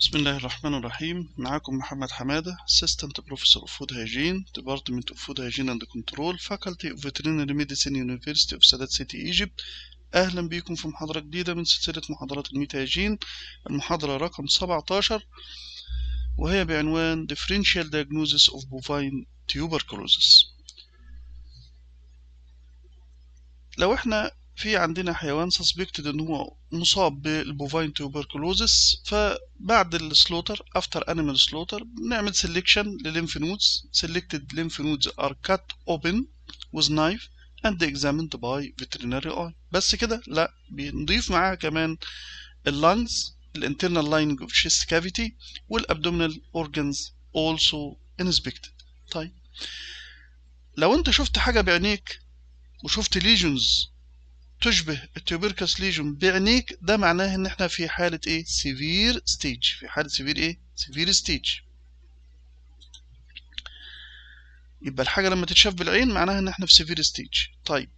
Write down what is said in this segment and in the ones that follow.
بسم الله الرحمن الرحيم معاكم محمد حمادة Assistant Professor of Food Hygiene Department of Food Hygiene and Control Faculty of Veterinary Medicine University of Sadat City Egypt أهلا بكم في محاضرة جديدة من سلسلة محاضرات الميت هيجين المحاضرة رقم 17 وهي بعنوان Differential Diagnosis of Bovine Tuberculosis لو احنا في عندنا حيوان suspected ان هو مصاب بالبوفاين توبركلوزس فبعد السلوتر after animal slaughter بنعمل سيلكشن للليمف نودز selected lymph nodes are cut open with knife and examined by veterinary eye بس كده لا بنضيف معاها كمان اللانجز الانترنال lining of chest cavity والابدومينال organs also inspected طيب لو انت شفت حاجه بعينيك وشفت ليجنز تشبه التوبركس ليجون بعينيك ده معناه ان احنا في حالة ايه سيفير ستيج في حالة سيفير ايه سيفير ستيج يبقى الحاجة لما تتشاف بالعين معناها ان احنا في سيفير ستيج طيب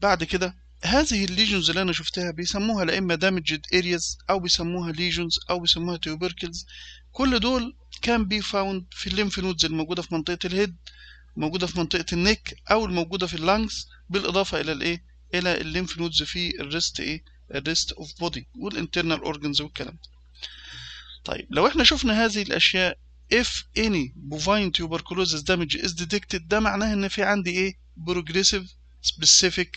بعد كده هذه الليجونز اللي انا شفتها بيسموها لا اما دامجد ارياز او بيسموها ليجونز او بيسموها تيوبركلز كل دول كان بي فاوند في الليمف نودز الموجودة في منطقة الهيد موجودة في منطقة النك او الموجودة في اللانجز بالاضافة الى الايه الى الليمف نودز في الريست ايه الريست اوف بودي والانترنال اورجنز والكلام ده طيب لو احنا شفنا هذه الاشياء if any bovine tuberculosis damage is detected ده معناه ان في عندي ايه progressive specific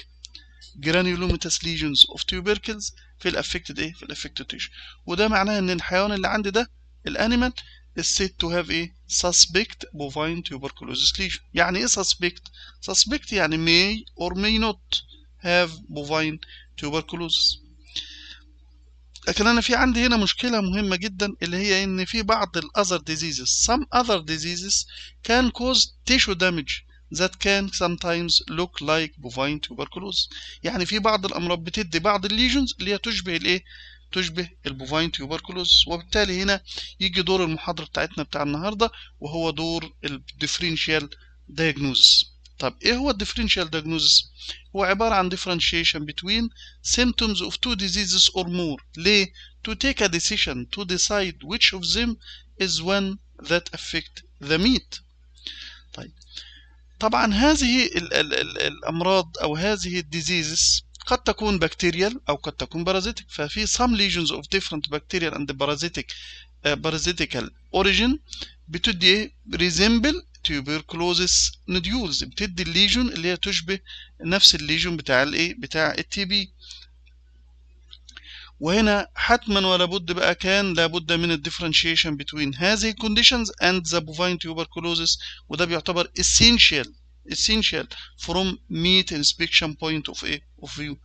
granulomatous lesions of tubercles في الافكتد ايه في الافكتد tissue وده معناه ان الحيوان اللي عندي ده الانيمال is said to have a إيه؟ suspect bovine tuberculosis lesion يعني ايه suspect suspect يعني may or may not have bovine tuberculosis لكن انا في عندي هنا مشكله مهمه جدا اللي هي ان في بعض الاذر diseases some other diseases can cause tissue damage that can sometimes look like bovine tuberculosis يعني في بعض الامراض بتدي بعض الليجنز اللي هي تشبه الايه تشبه البوفاين تيوبركلوز وبالتالي هنا يجي دور المحاضرة بتاعتنا بتاع النهاردة وهو دور الديفرنشال دايجنوزس طب ايه هو الديفرنشال دياجنوزس هو عباره عن differentiation between symptoms of two diseases or more ليه to take a decision to decide which of them is one that affect the meat طيب طبعا هذه ال ال ال الامراض او هذه الديزيزز قد تكون بكتيريال او قد تكون بارازيتك ففي some lesions of different bacterial and parasitic uh, parasitical origin بتدي resemble tuberculosis nodules بتدي الليجون اللي هي تشبه نفس الليجون بتاع الايه بتاع التي بي وهنا حتما ولا بد بقى كان لابد من الديفرنشيشن بين هذه الكونديشنز and the bovine tuberculosis وده بيعتبر essential essential from meat inspection point of, of view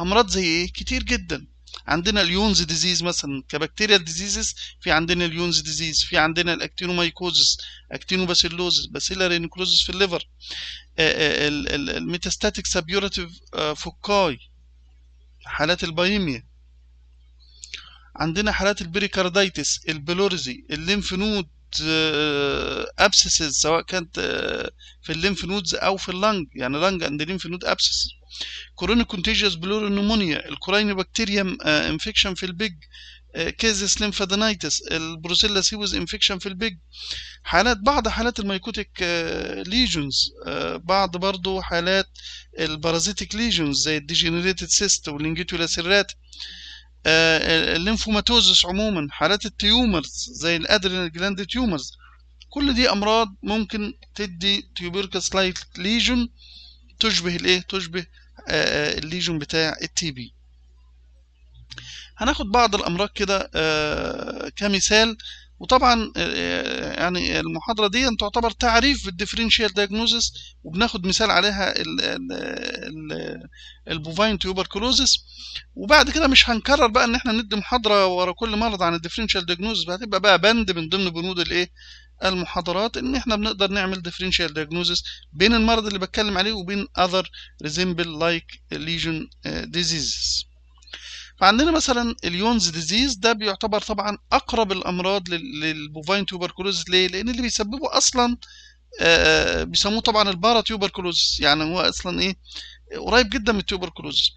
امراض زي ايه كتير جدا عندنا اليونز ديزيز مثلا كبكتيريال ديزيزز في عندنا اليونز ديزيز في عندنا الاكتينومايكوزس اكتينوباسيلوزس باسيلاري نيكروزس في الليفر الميتاستاتيك سابيوراتيف فوكاي حالات البايميا عندنا حالات البريكاردايتس البلورزي الليمف نود ابسسز آه، سواء كانت آه، في الليمف نودز او في اللنج يعني لنج اند ليمف نود ابسس كورونيك كونتيجيوس بلورو نمونيا بكتيريا انفكشن في البيج كيزس ليمفادينايتس البروسيلا سيوز انفكشن في البيج حالات بعض حالات الميكوتيك ليجونز uh, uh, بعض برضو حالات البارازيتيك ليجونز زي الديجنريتد سيست واللينجيتولا سيرات الليمفوماتوزس عموما حالات التيومرز زي الادرينال جلاند تيومرز كل دي امراض ممكن تدي تيوبيركس لايت ليجون تشبه الايه تشبه آه، آه، الليجون بتاع التي بي هناخد بعض الامراض كده آه، كمثال وطبعا آه، آه، يعني المحاضرة دي تعتبر تعريف بالديفرنشال دايجنوزس وبناخد مثال عليها البوفاين تيوبركلوزس وبعد كده مش هنكرر بقى ان احنا ندي محاضرة ورا كل مرض عن الديفرنشال دايجنوزس هتبقى بقى بند من ضمن بنود الايه المحاضرات ان احنا بنقدر نعمل ديفرنشال دايجنوزس بين المرض اللي بتكلم عليه وبين other resemble like lesion آه، diseases فعندنا مثلا اليونز ديزيز ده بيعتبر طبعا اقرب الامراض للبوفاين توبركلوز ليه؟ لان اللي بيسببه اصلا بيسموه طبعا البارا توبركلوز يعني هو اصلا ايه قريب جدا من التوبركلوز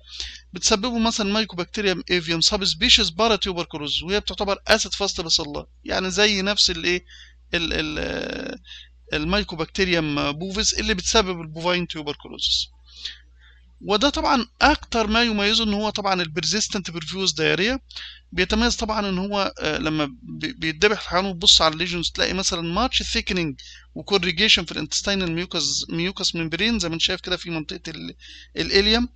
بتسببه مثلا مايكوبكتيريوم ايفيوم سب سبيشيز بارا تيوبركلوز وهي بتعتبر اسيد فاست باسيلا يعني زي نفس الايه المايكوبكتيريوم بوفيس اللي بتسبب البوفاين تيوبركلوزس وده طبعا اكتر ما يميزه ان هو طبعا البرزيستنت بريفيوز دايريا بيتميز طبعا ان هو آه، لما بيتذبح الحيوان وتبص على الليجنز تلاقي مثلا ماتش ثيكننج وكوريجيشن في الانتستينال ميوكس ميوكس ممبرين زي ما انت شايف كده في منطقه الاليم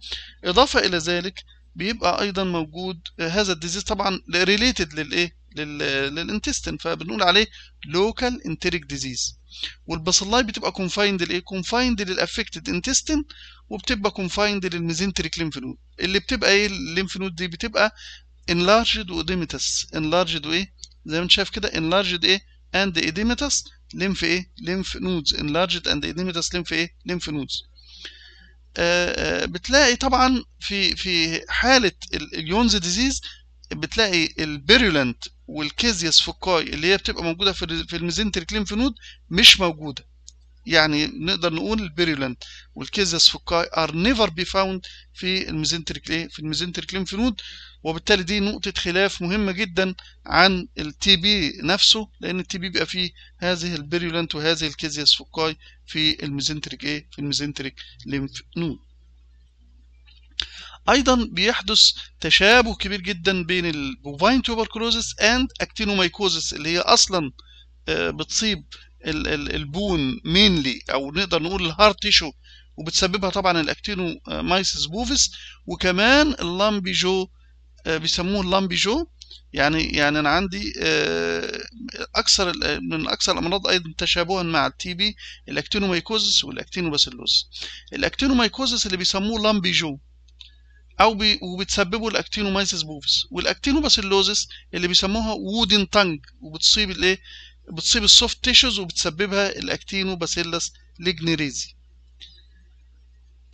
اضافه الى ذلك بيبقى ايضا موجود آه، هذا الديزيز طبعا ريليتد للايه للانتستين فبنقول عليه لوكال انتريك ديزيز والبصلاي بتبقى كونفايند لايه كونفايند للافكتد انتستين وبتبقى كونفايند للميزنتريك ليمف نود اللي بتبقى ايه الليمف نود دي بتبقى انلارجد oedematous انلارجد وايه زي ما انت شايف كده انلارجد ايه اند edematous ليمف ايه ليمف نودز انلارجد اند edematous ليمف ايه ليمف نودز آه، آه، بتلاقي طبعا في في حاله اليونز ديزيز بتلاقي البيرولنت والكيزيس فوكاي اللي هي بتبقى موجوده في في الميزنتريك ليمف نود مش موجوده يعني نقدر نقول البيريولنت والكيزس فوكاي ار نيفر بي فاوند في الميزنتريك ايه في الميزنتريك ليمف نود وبالتالي دي نقطة خلاف مهمة جدا عن التي بي نفسه لأن التي بي بيبقى فيه هذه البيريولنت وهذه الكيزياس فوكاي في الميزنتريك ايه في الميزنتريك ليمف نود أيضا بيحدث تشابه كبير جدا بين البوفاين توبركلوزس اند اكتينومايكوزس اللي هي أصلا آه، بتصيب البون مينلي او نقدر نقول الهارت تيشو وبتسببها طبعا مايسس بوفيس وكمان اللامبيجو آه، بيسموه اللامبيجو يعني يعني انا عندي آه، اكثر من اكثر الامراض ايضا تشابها مع التي بي الاكتينوميكوزس والاكتينوباسيلوز الاكتينوميكوزس اللي بيسموه لامبيجو او بي وبتسببه الاكتينومايسيس بوفيس والاكتينوباسيلوزس اللي بيسموها وودن تانج وبتصيب الايه بتصيب السوفت تيشوز وبتسببها الاكتينوباسيلس ليجنيريزي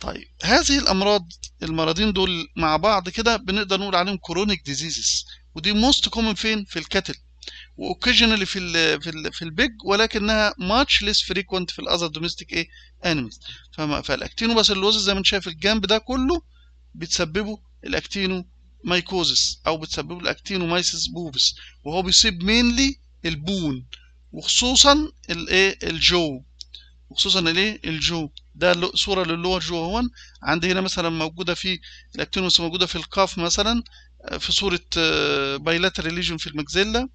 طيب هذه الامراض المرضين دول مع بعض كده بنقدر نقول عليهم كرونيك ديزيزز ودي موست كومن فين في الكتل واوكيجنالي في الـ في الـ في البيج ولكنها ماتش ليس فريكوينت في الاذر دوميستيك ايه انيمالز فالاكتينوباسيلوزس زي ما انت شايف الجنب ده كله بتسببه الاكتينو مايكوزس او بتسببه الاكتينومايسيس بوفس وهو بيصيب مينلي البون وخصوصا الايه الجو وخصوصا الايه الجو ده صوره للور جو هون عندي هنا مثلا موجوده في الاكتينوس موجوده في القاف مثلا آه، في صوره بايلاترال آه، ليجن في المجزله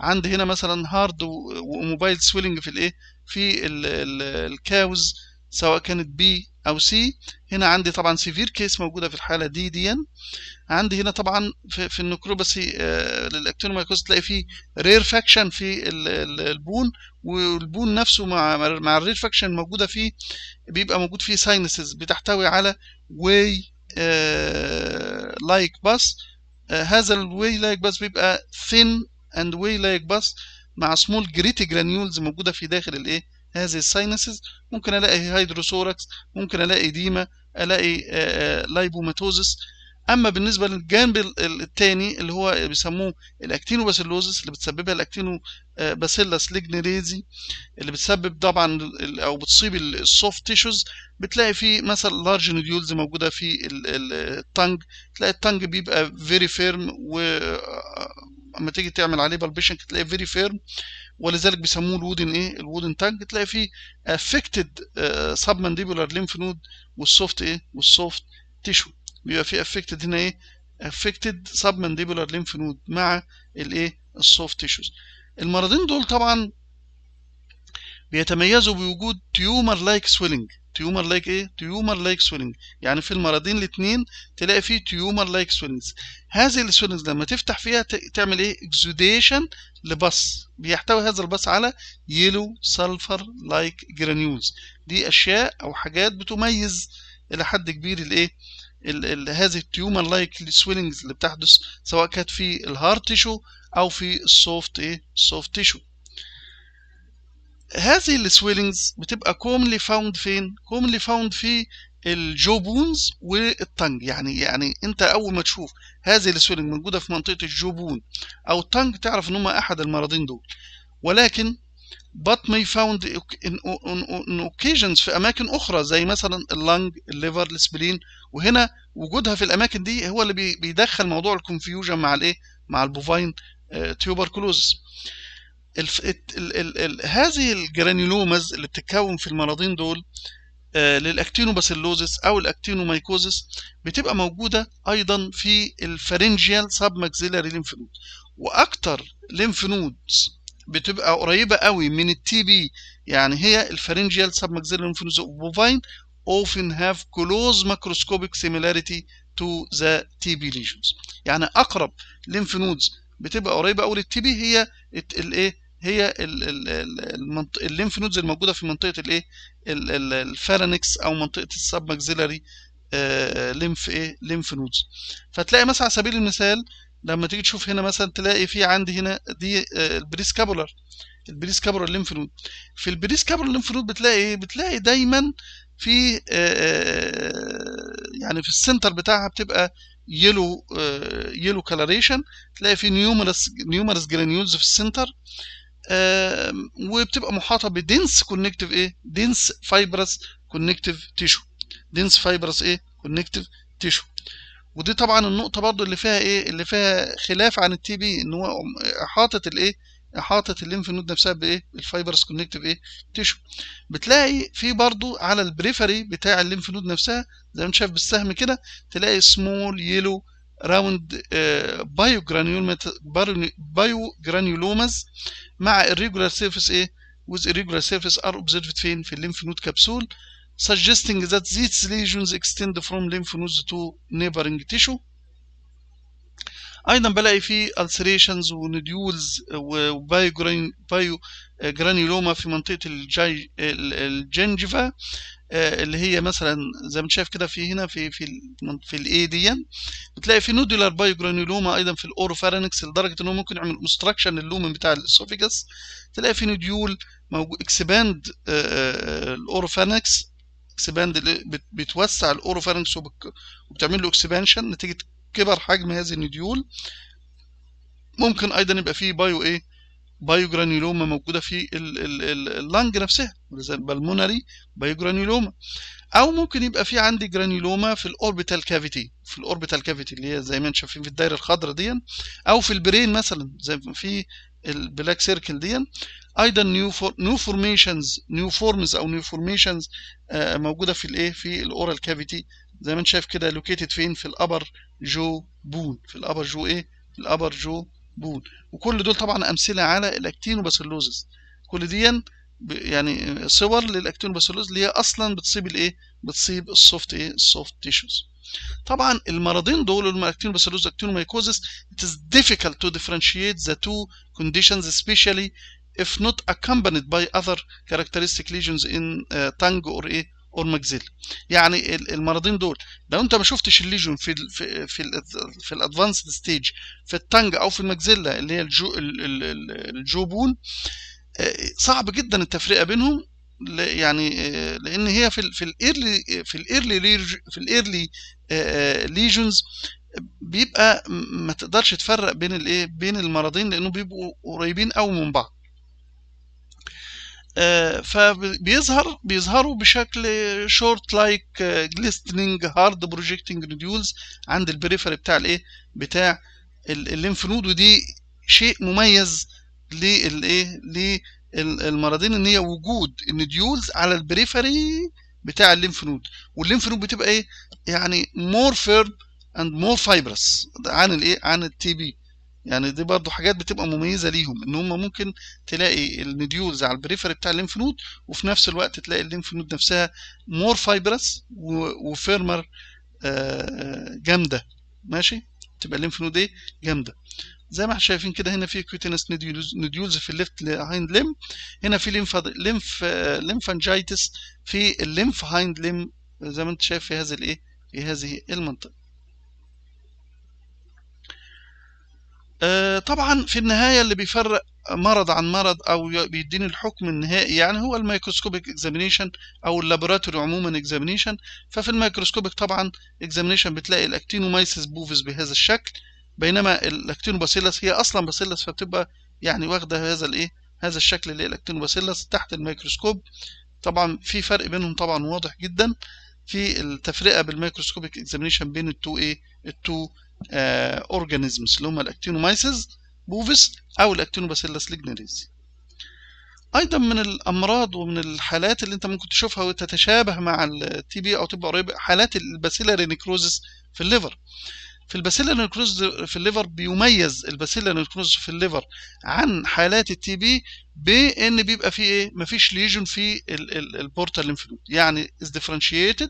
عندي هنا مثلا هارد وموبايل سويلنج في الايه في الكاوز سواء كانت بي او سي هنا عندي طبعا سيفير كيس موجوده في الحاله دي دي عندي هنا طبعا في, في النكروباسي آه، للاكتينومايكوز تلاقي فيه رير فاكشن في البون والبون نفسه مع مع الرير فاكشن موجوده فيه بيبقى موجود فيه ساينسز بتحتوي على واي لايك باس هذا الواي لايك باس بيبقى ثين اند واي لايك باس مع سمول جريتي جرانيولز موجوده في داخل الايه هذه الساينسز ممكن الاقي هيدروسوركس ممكن الاقي ديما الاقي لايبوماتوزس اما بالنسبه للجانب الثاني اللي هو بيسموه الاكتينوباسيلوزس اللي بتسببها الاكتينوباسيلس ليجنيريزي اللي بتسبب طبعا او بتصيب السوفت تيشوز بتلاقي في مثلا لارج نوديولز موجوده في التنج تلاقي التنج بيبقى فيري فيرم و اما تيجي تعمل عليه بالبيشن تلاقيه فيري فيرم ولذلك بيسموه الودن ايه الودن تانك تلاقي فيه افكتد سب مانديبولار ليمف نود والسوفت ايه والسوفت تيشو بيبقى فيه افكتد هنا ايه افكتد سب مانديبولار ليمف نود مع الايه السوفت تيشوز المرضين دول طبعا بيتميزوا بوجود تيومر لايك سويلنج تيومر لايك ايه تيومر لايك سويلنج يعني في المرضين الاثنين تلاقي فيه تيومر لايك سويلنجز هذه السويلنجز لما تفتح فيها تعمل ايه اكسوديشن لبص بيحتوي هذا البص على يلو سلفر لايك جرانيولز دي اشياء او حاجات بتميز الى حد كبير الايه هذه التيومر لايك سويلنجز اللي بتحدث سواء كانت في الهارد تيشو او في السوفت ايه السوفت تيشو هذه السويلنجز بتبقى كومنلي فاوند فين؟ كومنلي فاوند في الجوبونز والتنج يعني يعني انت اول ما تشوف هذه السويلنج موجوده في منطقه الجوبون او التنج تعرف ان هم احد المرضين دول ولكن but may found in, on, occasions في أماكن أخرى زي مثلا اللنج الليفر السبلين وهنا وجودها في الأماكن دي هو اللي بيدخل موضوع الكونفيوجن مع الإيه؟ مع البوفاين تيوبركلوز آه، الف... ال... ال... ال... هذه الجرانيلومز اللي بتتكون في المرضين دول آه للاكتينوباسيلوزس او الاكتينومايكوزس بتبقى موجوده ايضا في الفارنجيال سب ماكسيلاري ليمف نود واكتر ليمف نودز بتبقى قريبه قوي من التي بي يعني هي الفارنجيال سب ماكسيلاري ليمف نودز بوفاين often have close سيميلاريتي similarity to the TB lesions يعني اقرب lymph نودز بتبقى قريبه قوي للتي بي هي الايه هي الليمف نودز الموجوده في منطقه الايه الفارنكس او منطقه السب ماكسيلاري ليمف آه، ايه ليمف نودز فتلاقي مثلا على سبيل المثال لما تيجي تشوف هنا مثلا تلاقي في عندي هنا دي البريس كابولر ليمف نود في كابولر ليمف نود بتلاقي ايه بتلاقي دايما في آه، آه، يعني في السنتر بتاعها بتبقى يلو يلو كالوريشن تلاقي في نيومرس نيومرس جرانيولز في السنتر وبتبقى محاطه بدنس كونكتيف ايه دنس فايبرس كونكتيف تيشو دنس فايبرس ايه كونكتيف تيشو ودي طبعا النقطه برضو اللي فيها ايه اللي فيها خلاف عن التي بي ان هو احاطه الايه احاطه الليمف نود نفسها بايه الفايبرس كونكتيف ايه تيشو إيه؟ بتلاقي في برضو على البريفري بتاع الليمف نود نفسها زي ما انت شايف بالسهم كده تلاقي سمول يلو راوند uh, biogranulomas, مع irregular surface ايه with irregular surface are observed فين في الليمف نود كبسول suggesting that these lesions extend from lymph nodes to neighboring tissue ايضا بلاقي فيه السريشنز ونديولز وبايو جراني جرانيولوما في منطقه الجاي الجنجفا آه، اللي هي مثلا زي ما انت شايف كده في هنا في في في الاي دي بتلاقي في نودولار بايو جرانيولوما ايضا في الاوروفارينكس لدرجه ان هو ممكن يعمل اوبستراكشن اللومن بتاع الاسوفيجاس تلاقي في نوديول موجود اكسباند الاوروفارينكس اكسباند بتوسع الاوروفارينكس وبتعمل له اكسبانشن نتيجه كبر حجم هذه النديول ممكن ايضا يبقى فيه بايو ايه بايو جرانيولوما موجوده في اللنج نفسها بالمونري بايو جرانيولوما او ممكن يبقى في عندي جرانيولوما في الاوربيتال كافيتي في الاوربيتال كافيتي اللي هي زي ما انتم شايفين في الدايره الخضراء دي او في البرين مثلا زي في البلاك سيركل دي ايضا نيو فور نيو فورميشنز نيو فورمز او نيو فورميشنز آه، موجوده في الايه في الاورال كافيتي زي ما انت شايف كده لوكيتد فين في الابر جو بون في الابر جو ايه في الابر جو بون وكل دول طبعا امثله على الاكتين كل دي يعني صور للاكتين وباسيلوز اللي هي اصلا بتصيب الايه بتصيب السوفت ايه السوفت تيشوز طبعا المرضين دول الماكتين باسيلوز actinomycosis it is difficult to differentiate the two conditions especially if not accompanied by other characteristic lesions in uh, tongue or a إيه؟ اورماكزيلا يعني المرضين دول لو انت ما شفتش الليجون في في في, الادفانسد ستيج في التنج او في المجزيلا اللي هي الجو الجوبون آه، صعب جدا التفرقه بينهم يعني آه، لان هي في في الايرلي في الايرلي في الايرلي آه، ليجونز بيبقى ما تقدرش تفرق بين الايه بين المرضين لانه بيبقوا قريبين قوي من بعض آه، فبيظهر بيظهروا بشكل شورت لايك جليستنينج هارد بروجيكتنج نوديولز عند البريفري بتاع الايه بتاع الليمف نود ودي شيء مميز للايه للمرضين ان هي وجود النديولز على البريفري بتاع الليمف نود والليمف نود بتبقى ايه يعني مور فيرم اند مور فايبرس عن الايه عن التي بي يعني دي برضو حاجات بتبقى مميزه ليهم ان هم ممكن تلاقي النديولز على البريفري بتاع الليمف نود وفي نفس الوقت تلاقي الليمف نود نفسها مور فايبرس وفيرمر آه، جامده ماشي تبقى الليمف نود ايه جامده زي ما احنا شايفين كده هنا في كيوتينس نديولز في الليفت هايند ليم هنا في ليمف ليمف ليمفانجايتس في الليمف هايند ليم زي ما انت شايف في هذا الايه في هذه المنطقه آه، طبعا في النهاية اللي بيفرق مرض عن مرض او بيديني الحكم النهائي يعني هو الميكروسكوبيك اكزامينيشن او اللابوراتوري عموما اكزامينيشن ففي الميكروسكوبيك طبعا اكزامينيشن بتلاقي الاكتينومايسس بوفيس بهذا الشكل بينما الاكتينوباسيلس هي اصلا باسيلس فبتبقى يعني واخده هذا الايه هذا الشكل اللي هي الاكتينوباسيلس تحت الميكروسكوب طبعا في فرق بينهم طبعا واضح جدا في التفرقه بالميكروسكوبيك اكزامينيشن بين التو 2 ايه التو 2 اورجانيزمز آه، اللي هم الاكتينومايسز بوفيس او الاكتينوباسيلس لجنريز ايضا من الامراض ومن الحالات اللي انت ممكن تشوفها وتتشابه مع التي بي او تبقى قريبه حالات الباسيلاري نيكروزس في الليفر في الباسيلا نيكروز في الليفر بيميز الباسيلا نيكروز في الليفر عن حالات التي بي بان بيبقى فيه ايه مفيش ليجن في البورتال ليمف نود يعني از differentiated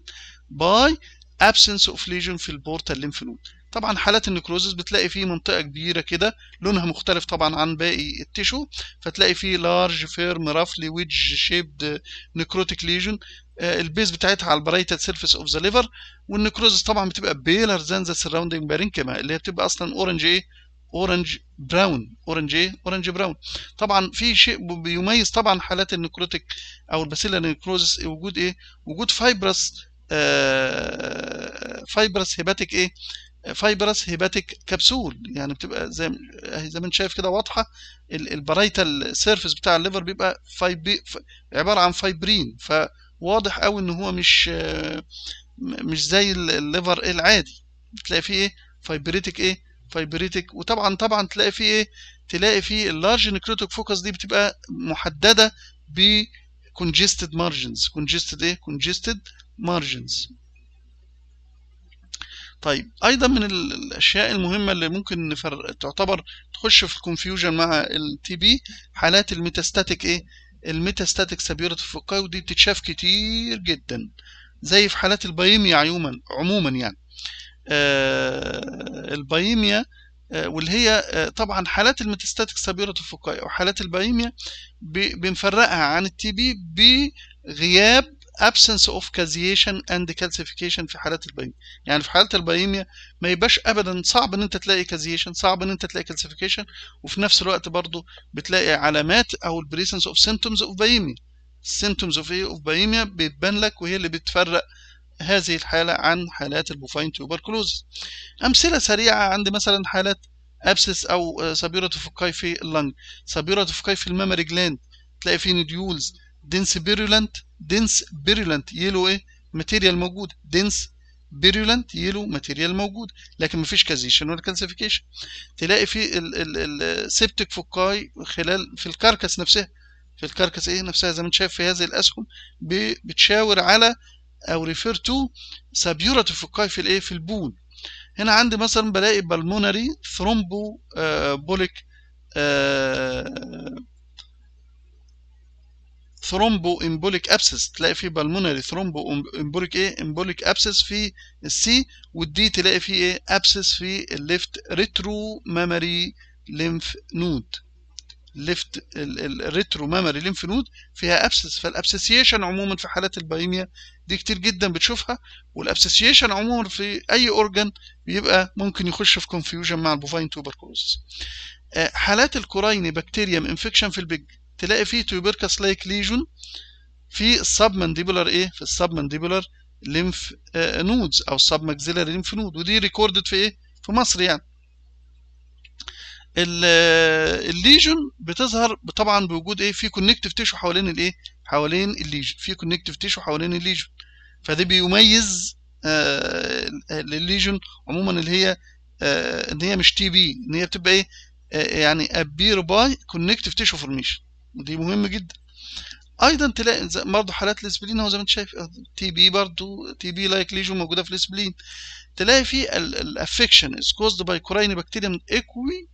باي ابسنس اوف ليجن في البورتال ليمف نود طبعا حالات النكروزس بتلاقي فيه منطقه كبيره كده لونها مختلف طبعا عن باقي التيشو فتلاقي فيه لارج فيرم رافلي ويدج شيبد نكروتيك ليجن البيز بتاعتها على البرايتد سيرفيس اوف ذا ليفر والنكروزس طبعا بتبقى بيلر ذان ذا سراوندنج بارينكما اللي هي بتبقى اصلا اورنج ايه اورنج براون اورنج ايه اورنج براون طبعا في شيء بيميز طبعا حالات النكروتيك او الباسيلا نكروزس وجود ايه وجود فايبرس آه فايبرس هيباتيك ايه فايبرس هيباتيك كبسول يعني بتبقى زي يعني زي ما انت شايف كده واضحه البرايتال سيرفيس بتاع الليفر بيبقى فايب عباره عن فايبرين فواضح قوي ان هو مش آه، مش زي الليفر العادي بتلاقي فيه ايه فايبريتك ايه فايبريتك وطبعا طبعا تلاقي فيه ايه تلاقي فيه اللارج نيكروتيك فوكس دي بتبقى محدده ب congested margins congested ايه congested margins طيب ايضا من الاشياء المهمه اللي ممكن نفر... تعتبر تخش في الكونفيوجن مع التي بي حالات الميتاستاتيك ايه الميتاستاتيك سبيورتي فوكاي ودي بتتشاف كتير جدا زي في حالات البايميا عموما عموما يعني آه البايميا آه، واللي هي آه، طبعا حالات الميتاستاتيك سبيرة فوكاي او حالات البايميا بنفرقها عن التي بي بغياب absence of caseation and calcification في حالات البايميا يعني في حالة البايميا ما يبقاش ابدا صعب ان انت تلاقي كازيشن صعب ان انت تلاقي calcification وفي نفس الوقت برضو بتلاقي علامات او presence اوف symptoms اوف بايميا symptoms اوف ايه اوف بايميا بتبان لك وهي اللي بتفرق هذه الحالة عن حالات البوفاين تيوبركلوز أمثلة سريعة عندي مثلا حالات أبسس أو سبيرة فكاي في اللنج سبيرة فكاي في الماماري جلاند تلاقي فيه نديولز دينس بيرولنت دنس بيرولنت يلو ايه ماتيريال موجود دنس بيرولنت يلو ماتيريال موجود لكن مفيش كازيشن ولا كالسيفيكيشن تلاقي في السيبتيك فوكاي خلال في الكركس نفسها في الكركس ايه نفسها زي ما انت شايف في هذه الاسهم بتشاور على او ريفير تو سابيوراتيف فوكاي في الايه في البول هنا عندي مثلا بلاقي بالمونري ثرومبو بوليك ثرومبو امبوليك ابسس تلاقي فيه بالمونري ثرومبو امبوليك ايه امبوليك ابسس في السي والدي تلاقي فيه ايه ابسس في الليفت ريترو مامري ليمف نود الليفت الريترو مامري ليمف نود فيها ابسس فالابسسيشن عموما في حالات البايميا دي كتير جدا بتشوفها والابسسيشن عموما في اي اورجن بيبقى ممكن يخش في كونفيوجن مع البوفاين توبركلوز آه، حالات الكورايني بكتيريا انفكشن في البيج تلاقي فيه تيوبركس لايك ليجون في السبمنديبولار ايه في السبمنديبولار ليمف نودز او سبماكسيلاري ليمف نود ودي ريكوردد في ايه في مصر يعني الليجون آه، بتظهر طبعا بوجود ايه في كونكتيف تيشو حوالين الايه حوالين الليجون في كونكتيف تيشو حوالين الليجون فده بيميز آه عموما اللي هي آه ان هي مش تي بي ان هي بتبقى ايه آه يعني ابير باي كونكتيف تيشو فورميشن دي مهم جدا ايضا تلاقي برضه حالات الاسبلين هو زي ما انت شايف تي بي برضه تي بي لايك ليجون موجوده في الاسبلين تلاقي في الافكشن از كوزد باي بكتيريا من ايكوي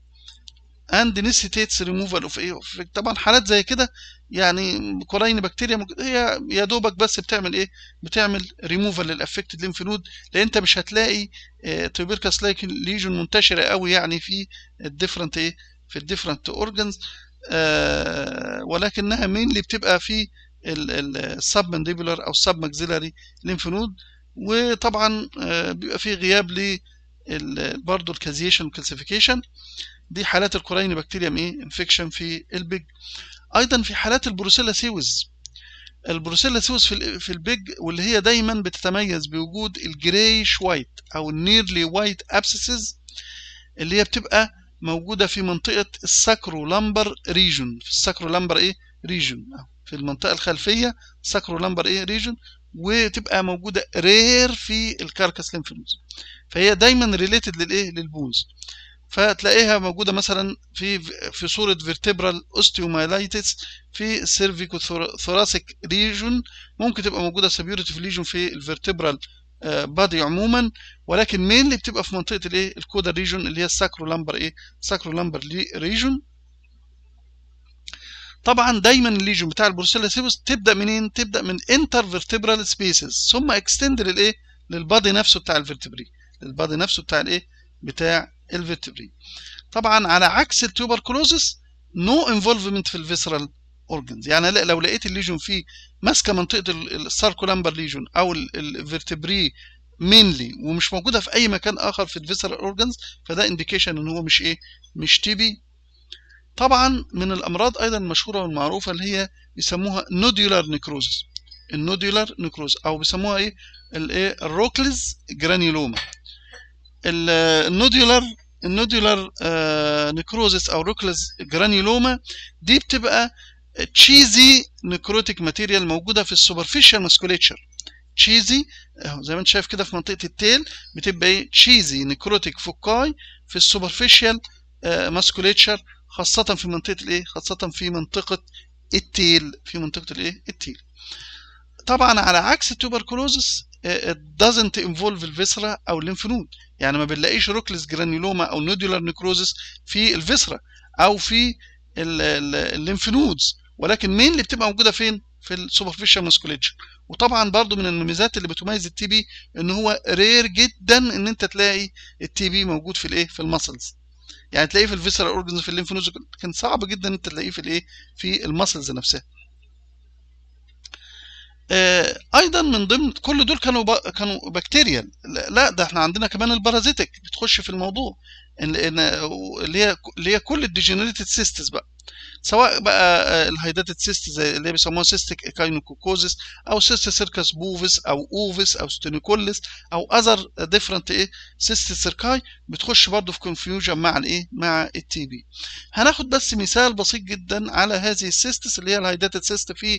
اند نيسيتيتس ريموفال اوف ايه طبعا حالات زي كده يعني كورين بكتيريا هي يا دوبك بس بتعمل ايه بتعمل ريموفال للافكتد ليمف نود لان انت مش هتلاقي تيبيركاس لايك ليجون منتشره قوي يعني في الديفرنت ايه في الديفرنت اورجانز آه، ولكنها اللي بتبقى في السبمنديبولار او السبماكسيلاري ليمف نود وطبعا آه، بيبقى في غياب ل برضه الكازيشن والكالسيفيكيشن دي حالات الكوريني بكتيريا ايه انفكشن في البيج ايضا في حالات البروسيلا سيوز البروسيلا سيوز في في البيج واللي هي دايما بتتميز بوجود الجريش وايت او النيرلي وايت ابسسز اللي هي بتبقى موجودة في منطقة الساكرو لامبر ريجون في الساكرو لامبر ايه ريجون في المنطقة الخلفية ساكرو لامبر ايه ريجون وتبقى موجودة رير في الكاركاس ليمفنوز فهي دايما ريليتد للايه للبونز فتلاقيها موجودة مثلا في في صورة فيرتبرال اوستيومايلايتس في سيرفيكو ثوراسيك ريجون ممكن تبقى موجودة سبيورتيف ليجون في الفيرتبرال بادي آه، عموما ولكن مين اللي بتبقى في منطقه الايه الكودا ريجون اللي هي الساكرو لامبر ايه ساكرو لامبر ريجون طبعا دايما الليجون بتاع سيبوس تبدا منين تبدا من انتر فيرتبرال سبيسز ثم اكستند للايه للبادي نفسه بتاع الفيرتبري للبادي نفسه بتاع الايه بتاع الفيرتبري طبعا على عكس التوبركلوزس نو انفولفمنت في الفيسرال اورجنز يعني لو لقيت الليجون فيه ماسكه منطقه الساركولامبر ليجون او الفيرتبري مينلي ومش موجوده في اي مكان اخر في الفيسرال اورجنز فده انديكيشن ان هو مش ايه مش تيبي طبعا من الامراض ايضا المشهوره والمعروفه اللي هي بيسموها نودولار نيكروزس النودولار نيكروز او بيسموها ايه الايه الروكلز جرانيولوما النودولار النودولار آه نيكروزس او روكلز جرانيولوما دي بتبقى تشيزي نكروتيك ماتيريال موجوده في السوبرفيشال ماسكوليتشر تشيزي زي ما انت شايف كده في منطقه التيل بتبقى ايه تشيزي نكروتيك فوكاي في السوبرفيشال آه، ماسكوليتشر خاصه في منطقه الايه خاصه في منطقه التيل في منطقه الايه التيل طبعا على عكس التوبركلوزس آه، it doesn't involve الفيسرا او الليمف نود يعني ما بنلاقيش روكلس جرانيولوما او نودولار نيكروزس في الفيسرا او في الليمف نودز ولكن مين اللي بتبقى موجوده فين في السوبرفيشال مسكوليتشر وطبعا برضو من الميزات اللي بتميز التي بي ان هو رير جدا ان انت تلاقي التي بي موجود في الايه في المسلز يعني تلاقيه في الفيسرال اورجنز في الليمفونوز كان صعب جدا ان انت تلاقيه في الايه في المسلز نفسها آه ايضا من ضمن كل دول كانوا با كانوا بكتيريا لا ده احنا عندنا كمان البارازيتك بتخش في الموضوع اللي هي اللي هي كل الديجنريتد سيستس بقى سواء بقى آه، آه، الهيدريتد سيست زي اللي بيسموها سيستك ايكاينوكوكوزيس او سيست سيركس بوفيس او اوفيس او ستينيكولس او اذر ديفرنت ايه سيست سيركاي بتخش برضه في كونفيوجن مع الايه مع التي بي هناخد بس مثال بسيط جدا على هذه السيستس اللي هي الهيدريتد سيست في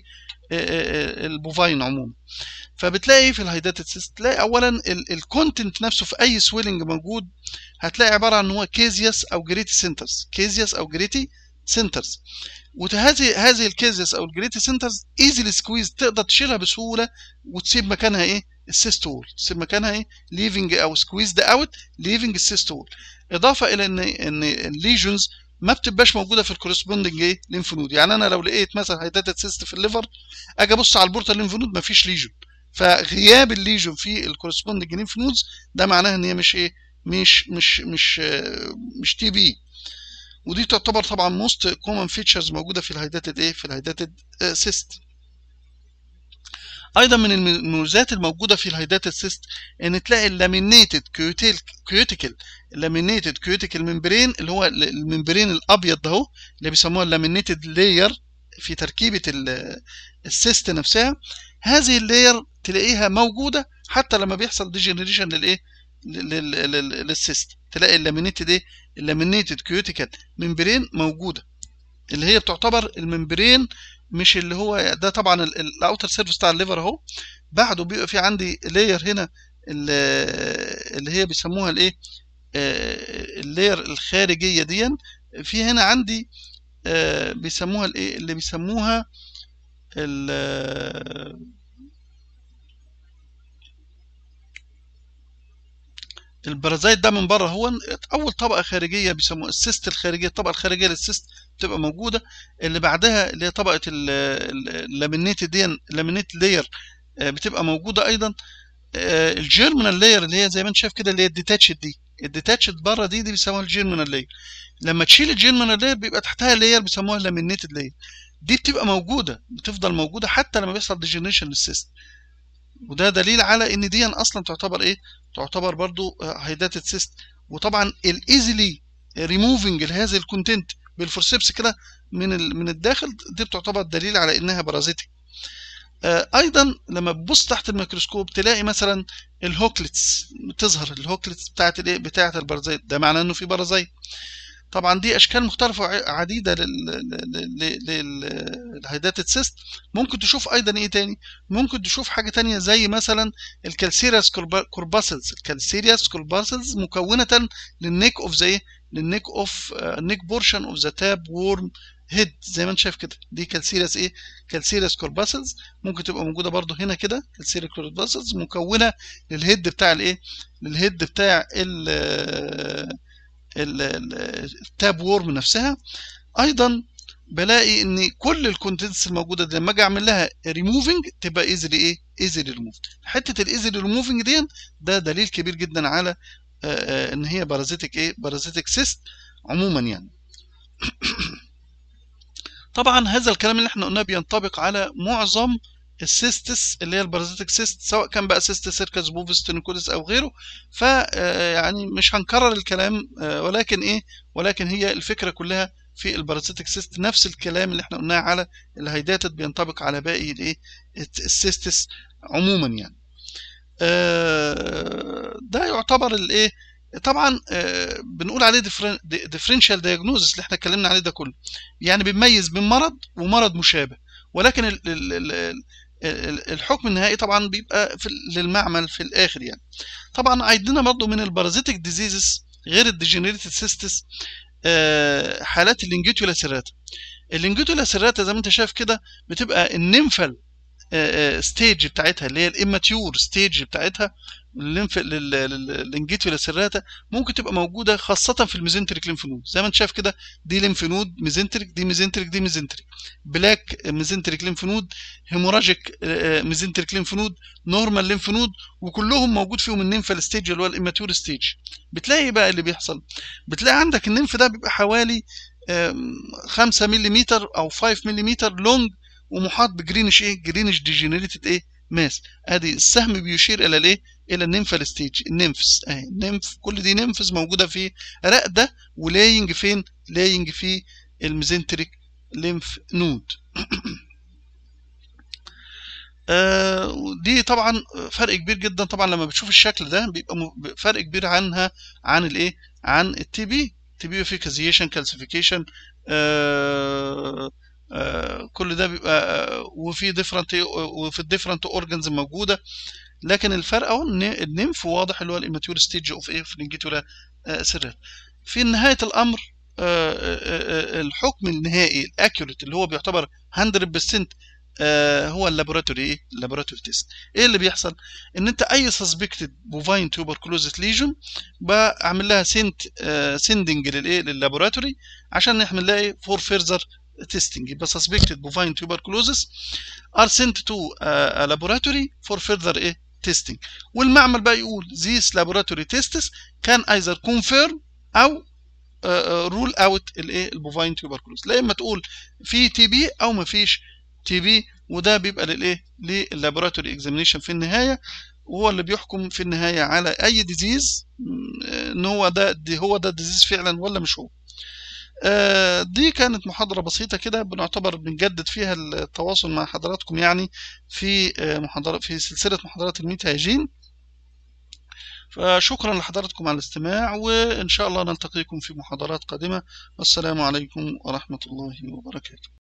آه، البوفاين عموما فبتلاقي في الهيدريتد سيست تلاقي اولا الكونتنت نفسه في اي سويلنج موجود هتلاقي عباره عن هو كيزياس او جريتي سنترز كيزياس او جريتي سنترز وهذه هذه الكيزز او الجريت سنترز ايزلي سكويز تقدر تشيلها بسهوله وتسيب مكانها ايه السيست وول تسيب مكانها ايه ليفنج او سكويزد اوت ليفنج السيست وول اضافه الى ان ان الليجنز ما بتبقاش موجوده في الكورسبوندنج ايه لينف نود يعني انا لو لقيت مثلا هيداتد سيست في الليفر اجي ابص على البورتال لينف نود مفيش ليجن فغياب الليجن في الكورسبوندنج لينف نودز ده معناه ان هي مش ايه مش مش مش مش تي بي ودي تعتبر طبعا موست كومن فيتشرز موجوده في الهيداتد ايه في الهيداتد سيست آه، ايضا من المميزات الموجوده في الهيداتد سيست ان تلاقي اللامينيتد كيوتيكل اللامينيتد كيوتيكل ممبرين اللي هو الممبرين الابيض اهو اللي بيسموها اللامينيتد لاير في تركيبه السيست نفسها هذه اللاير تلاقيها موجوده حتى لما بيحصل ديجنريشن للايه للسيست تلاقي اللامينيتد ايه اللامينيتد كيوتيكال ممبرين موجوده اللي هي بتعتبر الممبرين مش اللي هو ده طبعا الاوتر سيرفيس بتاع الليفر اهو بعده بيبقى في عندي لاير هنا اللي هي بيسموها الايه آه، اللاير الخارجيه دي في هنا عندي آه، بيسموها الايه اللي بيسموها البرازيت ده من بره هو اول طبقه خارجيه بيسموها السيست الخارجيه الطبقه الخارجيه للسيست بتبقى موجوده اللي بعدها اللي هي طبقه اللامينيت دي اللامينيت لاير آه، بتبقى موجوده ايضا آه، الجيرمنال لاير اللي هي زي ما انت شايف كده اللي هي الديتاتشد دي الديتاتشد بره دي دي بيسموها الجيرمنال لاير لما تشيل الجيرمنال لاير بيبقى تحتها لاير بيسموها اللامينيتد لاير دي بتبقى موجوده بتفضل موجوده حتى لما بيحصل ديجنريشن للسيست وده دليل على ان دي اصلا تعتبر ايه تعتبر برضو هيداتد آه، سيست وطبعا الايزلي ريموفنج لهذا الكونتنت بالفورسيبس كده من من الداخل دي بتعتبر دليل على انها بارازيتك آه، ايضا لما تبص تحت الميكروسكوب تلاقي مثلا الهوكلتس تظهر الهوكلتس بتاعت الايه بتاعت البرازيت ده معناه انه في بارازيت طبعا دي اشكال مختلفه عديده للهيداتيد سيست ممكن تشوف ايضا ايه تاني ممكن تشوف حاجه تانية زي مثلا الكالسيرياس كورباسلز الكالسيرياس كورباسلز مكونه للنيك اوف زي للنيك اوف نيك بورشن اوف ذا تاب وورم هيد زي ما انت شايف كده دي كالسيرياس ايه كالسيرياس كورباسلز ممكن تبقى موجوده برده هنا كده كالسيرياس كورباسلز مكونه للهيد بتاع الايه للهيد بتاع ال التاب وورم نفسها ايضا بلاقي ان كل الكونتنتس الموجوده دي لما اجي اعمل لها ريموفنج تبقى ايزلي ايه ايزلي ريموف حته الايزلي ريموفنج دي ده دليل كبير جدا على آه، آه، ان هي بارازيتك ايه بارازيتك سيست عموما يعني طبعا هذا الكلام اللي احنا قلناه بينطبق على معظم السيستس اللي هي البارازيتك سيست سواء كان بقى سيست سيركس بوفيس تونيكوليس او غيره ف آه، يعني مش هنكرر الكلام آه، ولكن ايه ولكن هي الفكره كلها في البارازيتك سيست نفس الكلام اللي احنا قلناه على الهيداتد بينطبق على باقي الايه السيستس عموما يعني آه، ده يعتبر الايه طبعا بنقول عليه ديفرنشال دايجنوزس اللي احنا اتكلمنا عليه ده كله يعني بنميز بين مرض ومرض مشابه ولكن الحكم النهائي طبعا بيبقى في للمعمل في الاخر يعني طبعا عندنا برضو من البارازيتك ديزيزز غير الديجنريتد سيستس آه، حالات اللينجيتولا سيراتا اللينجيتولا سيراتا زي ما انت شايف كده بتبقى النمفل ستيج آه، آه، بتاعتها اللي هي الاماتيور ستيج بتاعتها الليمف للنجيت سيراتا ممكن تبقى موجوده خاصه في الميزنتريك ليمف نود زي ما انت شايف كده دي ليمف نود ميزنتريك دي ميزنتريك دي ميزنتريك بلاك ميزنتريك ليمف نود هيموراجيك ميزنتريك ليمف نود نورمال ليمف نود وكلهم موجود فيهم النيمفال ستيج اللي هو الاماتيور ستيج بتلاقي بقى اللي بيحصل بتلاقي عندك النيمف ده بيبقى حوالي 5 ملم او 5 ملم لونج ومحاط بجرينش ايه جرينش ديجنريتد ايه ماس ادي السهم بيشير الى الايه الى النمفال ستيج النمفس اهي النمف كل دي نيمفس موجوده في رقده ولاينج فين لاينج في الميزنتريك ليمف نود آه، دي طبعا فرق كبير جدا طبعا لما بتشوف الشكل ده بيبقى فرق كبير عنها عن الايه عن التي بي تي بي كازيشن كالسيفيكيشن آه آه، كل ده بيبقى آه، وفي ديفرنت وفي الديفرنت اورجنز موجوده لكن الفرق اهو ان النيمف واضح اللي هو الاماتيور ستيج اوف ايه الانجيتولا آه، سيرير في نهايه الامر الحكم النهائي الاكيوريت اللي هو بيعتبر 100% هو اللابوراتوري ايه اللابوراتوري تيست ايه اللي بيحصل ان انت اي سسبكتد بوفاين توبركلوزيس ليجن بعمل لها سنت سندنج للايه لللابوراتوري عشان نحمل لها ايه فور فيرزر testing يبقى suspected bovine tuberculosis are sent to uh, a laboratory for further ايه testing والمعمل بقى يقول these laboratory tests can either confirm او رول اوت الايه البوفاين تيوبركلوز لا اما تقول في تي بي او ما فيش تي بي وده بيبقى للايه لللابوراتوري اكزامينشن في النهايه وهو اللي بيحكم في النهايه على اي ديزيز ان هو ده دي هو ده ديزيز فعلا ولا مش هو آه، دي كانت محاضرة بسيطة كده بنعتبر بنجدد فيها التواصل مع حضراتكم يعني في آه، محاضرة في سلسلة محاضرات الميت هيجين فشكرا لحضراتكم على الاستماع وإن شاء الله نلتقيكم في محاضرات قادمة والسلام عليكم ورحمة الله وبركاته